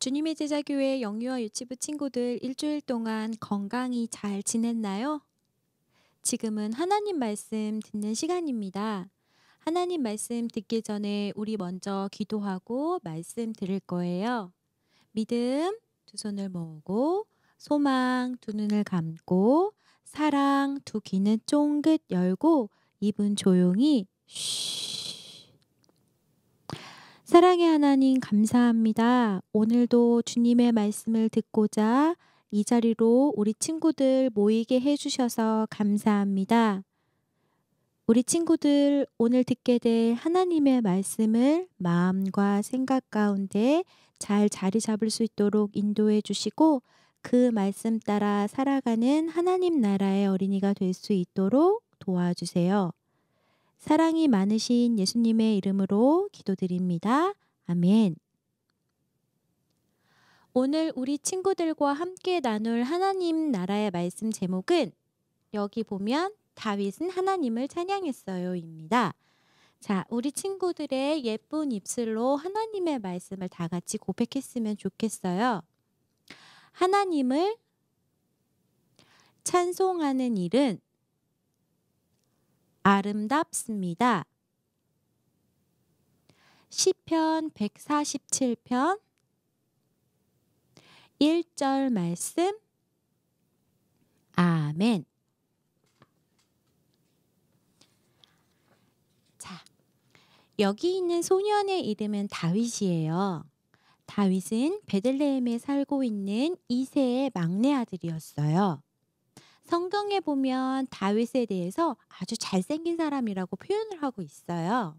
주님의 제자교회 영유아 유치부 친구들 일주일 동안 건강히 잘 지냈나요? 지금은 하나님 말씀 듣는 시간입니다. 하나님 말씀 듣기 전에 우리 먼저 기도하고 말씀 드릴 거예요. 믿음 두 손을 모으고 소망 두 눈을 감고 사랑 두 귀는 쫑긋 열고 입은 조용히 쉬 사랑의 하나님 감사합니다. 오늘도 주님의 말씀을 듣고자 이 자리로 우리 친구들 모이게 해주셔서 감사합니다. 우리 친구들 오늘 듣게 될 하나님의 말씀을 마음과 생각 가운데 잘 자리 잡을 수 있도록 인도해 주시고 그 말씀 따라 살아가는 하나님 나라의 어린이가 될 수 있도록 도와주세요. 사랑이 많으신 예수님의 이름으로 기도드립니다. 아멘. 오늘 우리 친구들과 함께 나눌 하나님 나라의 말씀 제목은 여기 보면 다윗은 하나님을 찬양했어요입니다. 자, 우리 친구들의 예쁜 입술로 하나님의 말씀을 다 같이 고백했으면 좋겠어요. 하나님을 찬송하는 일은 아름답습니다. 시편 147편 1절 말씀 아멘 자, 여기 있는 소년의 이름은 다윗이에요. 다윗은 베들레헴에 살고 있는 이세의 막내 아들이었어요. 성경에 보면 다윗에 대해서 아주 잘생긴 사람이라고 표현을 하고 있어요.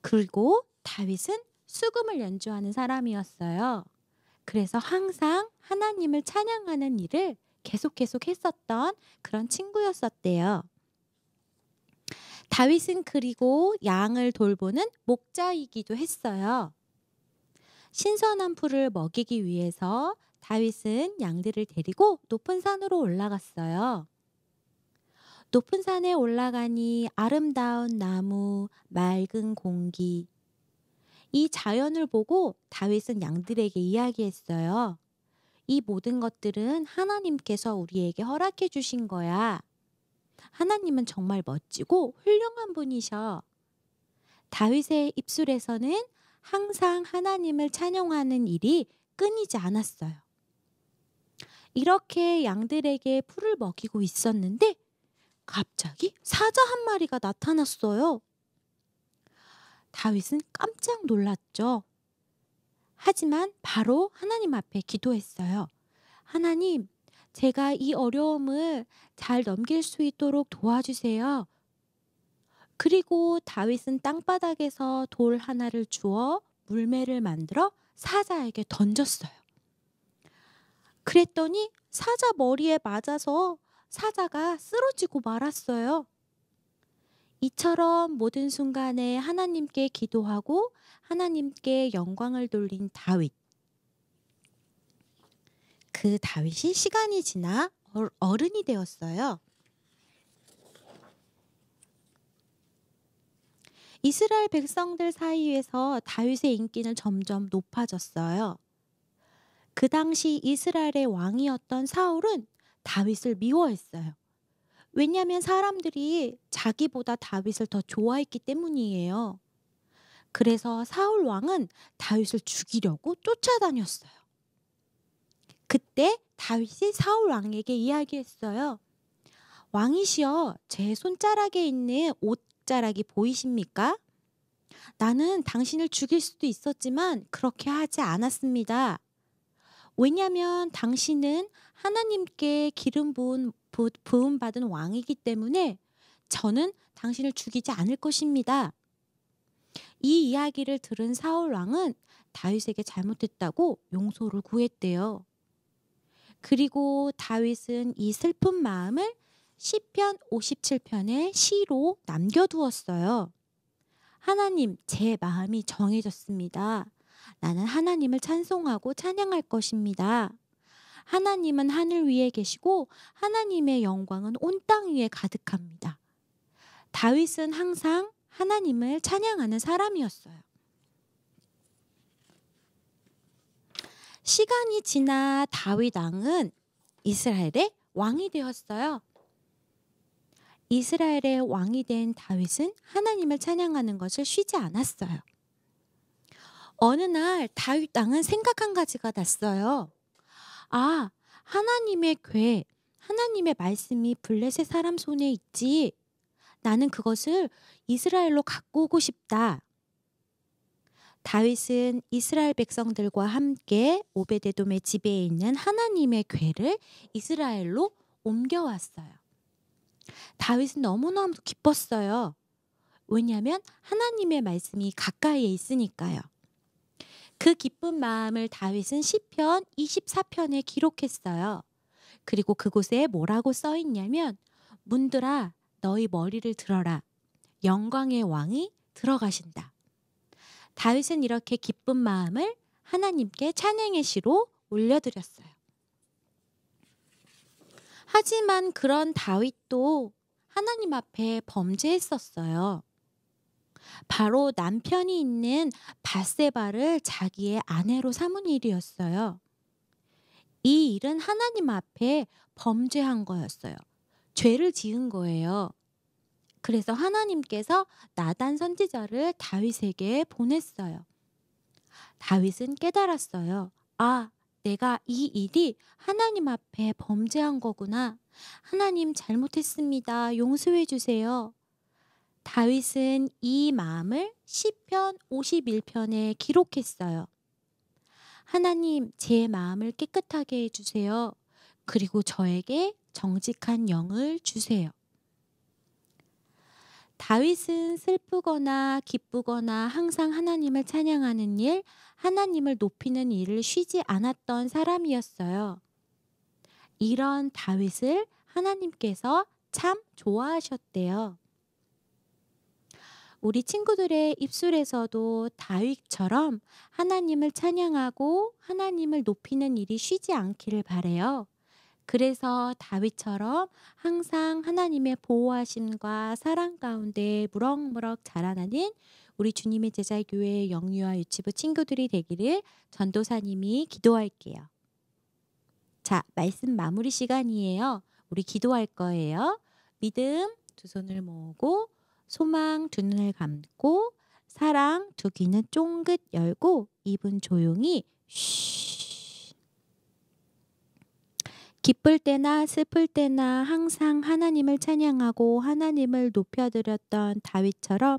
그리고 다윗은 수금을 연주하는 사람이었어요. 그래서 항상 하나님을 찬양하는 일을 계속 계속 했었던 그런 친구였었대요. 다윗은 그리고 양을 돌보는 목자이기도 했어요. 신선한 풀을 먹이기 위해서 다윗은 양들을 데리고 높은 산으로 올라갔어요. 높은 산에 올라가니 아름다운 나무, 맑은 공기. 이 자연을 보고 다윗은 양들에게 이야기했어요. 이 모든 것들은 하나님께서 우리에게 허락해 주신 거야. 하나님은 정말 멋지고 훌륭한 분이셔. 다윗의 입술에서는 항상 하나님을 찬양하는 일이 끊이지 않았어요. 이렇게 양들에게 풀을 먹이고 있었는데 갑자기 사자 한 마리가 나타났어요. 다윗은 깜짝 놀랐죠. 하지만 바로 하나님 앞에 기도했어요. 하나님, 제가 이 어려움을 잘 넘길 수 있도록 도와주세요. 그리고 다윗은 땅바닥에서 돌 하나를 주어 물매를 만들어 사자에게 던졌어요. 그랬더니 사자 머리에 맞아서 사자가 쓰러지고 말았어요. 이처럼 모든 순간에 하나님께 기도하고 하나님께 영광을 돌린 다윗. 그 다윗이 시간이 지나 어른이 되었어요. 이스라엘 백성들 사이에서 다윗의 인기는 점점 높아졌어요. 그 당시 이스라엘의 왕이었던 사울은 다윗을 미워했어요. 왜냐하면 사람들이 자기보다 다윗을 더 좋아했기 때문이에요. 그래서 사울 왕은 다윗을 죽이려고 쫓아다녔어요. 그때 다윗이 사울 왕에게 이야기했어요. 왕이시여, 제 손자락에 있는 옷자락이 보이십니까? 나는 당신을 죽일 수도 있었지만 그렇게 하지 않았습니다. 왜냐하면 당신은 하나님께 기름 부은 부음 받은 왕이기 때문에 저는 당신을 죽이지 않을 것입니다. 이 이야기를 들은 사울 왕은 다윗에게 잘못했다고 용서를 구했대요. 그리고 다윗은 이 슬픈 마음을 시편 57편의 시로 남겨두었어요. 하나님, 제 마음이 정해졌습니다. 나는 하나님을 찬송하고 찬양할 것입니다. 하나님은 하늘 위에 계시고 하나님의 영광은 온 땅 위에 가득합니다. 다윗은 항상 하나님을 찬양하는 사람이었어요. 시간이 지나 다윗 왕은 이스라엘의 왕이 되었어요. 이스라엘의 왕이 된 다윗은 하나님을 찬양하는 것을 쉬지 않았어요. 어느 날 다윗 왕은 생각 한 가지가 났어요. 아, 하나님의 괴, 하나님의 말씀이 블레셋 사람 손에 있지. 나는 그것을 이스라엘로 갖고 오고 싶다. 다윗은 이스라엘 백성들과 함께 오베데돔의 집에 있는 하나님의 괴를 이스라엘로 옮겨왔어요. 다윗은 너무너무 기뻤어요. 왜냐하면 하나님의 말씀이 가까이에 있으니까요. 그 기쁜 마음을 다윗은 시편 24편에 기록했어요. 그리고 그곳에 뭐라고 써 있냐면 문들아 너희 머리를 들어라. 영광의 왕이 들어가신다. 다윗은 이렇게 기쁜 마음을 하나님께 찬양의 시로 올려드렸어요. 하지만 그런 다윗도 하나님 앞에 범죄했었어요. 바로 남편이 있는 바세바를 자기의 아내로 삼은 일이었어요. 이 일은 하나님 앞에 범죄한 거였어요. 죄를 지은 거예요. 그래서 하나님께서 나단 선지자를 다윗에게 보냈어요. 다윗은 깨달았어요. 아, 내가 이 일이 하나님 앞에 범죄한 거구나. 하나님 잘못했습니다. 용서해 주세요. 다윗은 이 마음을 시편 51편에 기록했어요. 하나님, 제 마음을 깨끗하게 해 주세요. 그리고 저에게 정직한 영을 주세요. 다윗은 슬프거나 기쁘거나 항상 하나님을 찬양하는 일, 하나님을 높이는 일을 쉬지 않았던 사람이었어요. 이런 다윗을 하나님께서 참 좋아하셨대요. 우리 친구들의 입술에서도 다윗처럼 하나님을 찬양하고 하나님을 높이는 일이 쉬지 않기를 바래요. 그래서 다윗처럼 항상 하나님의 보호하심과 사랑 가운데 무럭무럭 자라나는 우리 주님의 제자 교회 영유아 유치부 친구들이 되기를 전도사님이 기도할게요. 자, 말씀 마무리 시간이에요. 우리 기도할 거예요. 믿음 두 손을 모으고 소망 두 눈을 감고 사랑 두 귀는 쫑긋 열고 입은 조용히 쉬. 기쁠 때나 슬플 때나 항상 하나님을 찬양하고 하나님을 높여드렸던 다윗처럼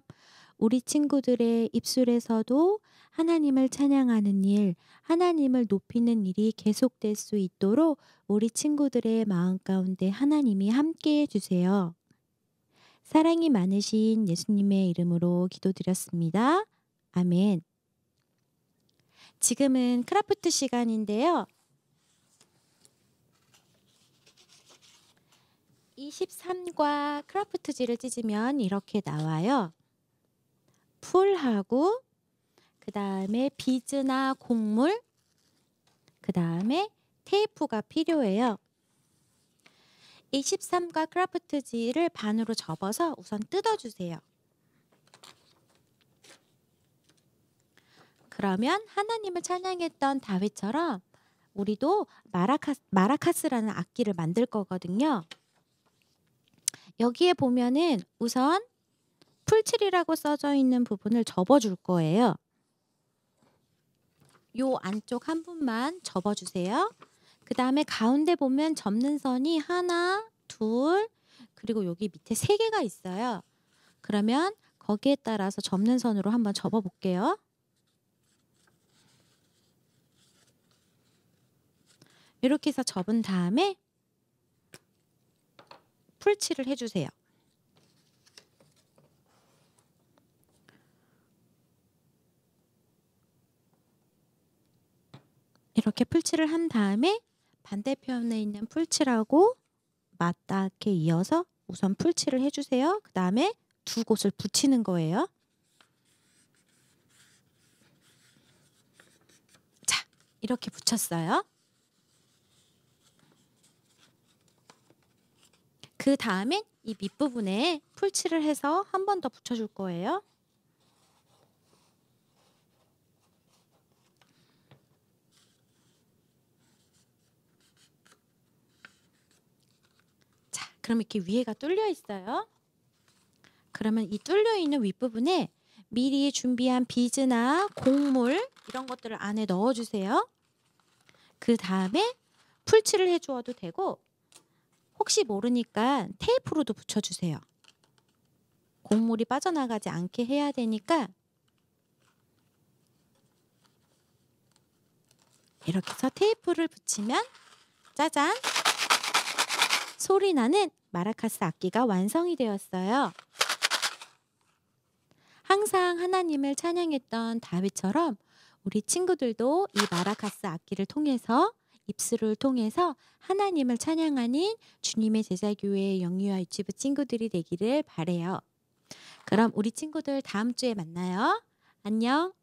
우리 친구들의 입술에서도 하나님을 찬양하는 일, 하나님을 높이는 일이 계속될 수 있도록 우리 친구들의 마음 가운데 하나님이 함께 해주세요. 사랑이 많으신 예수님의 이름으로 기도드렸습니다. 아멘. 지금은 크라프트 시간인데요. 23과 크라프트지를 찢으면 이렇게 나와요. 풀하고 그 다음에 비즈나 곡물 그 다음에 테이프가 필요해요. 2 3과 크라프트지를 반으로 접어서 우선 뜯어주세요. 그러면 하나님을 찬양했던 다윗처럼 우리도 마라카스, 마라카스라는 악기를 만들 거거든요. 여기에 보면은 우선 풀칠이라고 써져 있는 부분을 접어줄 거예요. 요 안쪽 한 분만 접어주세요. 그 다음에 가운데 보면 접는 선이 하나, 둘, 그리고 여기 밑에 세 개가 있어요. 그러면 거기에 따라서 접는 선으로 한번 접어 볼게요. 이렇게 해서 접은 다음에 풀칠을 해주세요. 이렇게 풀칠을 한 다음에 반대편에 있는 풀칠하고 맞닿게 이어서 우선 풀칠을 해주세요. 그 다음에 두 곳을 붙이는 거예요. 자, 이렇게 붙였어요. 그 다음엔 이 밑부분에 풀칠을 해서 한 번 더 붙여줄 거예요. 그럼 이렇게 위에가 뚫려 있어요. 그러면 이 뚫려 있는 윗부분에 미리 준비한 비즈나 곡물 이런 것들을 안에 넣어주세요. 그 다음에 풀칠을 해주어도 되고 혹시 모르니까 테이프로도 붙여주세요. 곡물이 빠져나가지 않게 해야 되니까 이렇게 해서 테이프를 붙이면 짜잔 소리 나는 마라카스 악기가 완성이 되었어요. 항상 하나님을 찬양했던 다윗처럼 우리 친구들도 이 마라카스 악기를 통해서 입술을 통해서 하나님을 찬양하는 주님의 제자교회의 영유아 유튜브 친구들이 되기를 바래요. 그럼 우리 친구들 다음 주에 만나요. 안녕.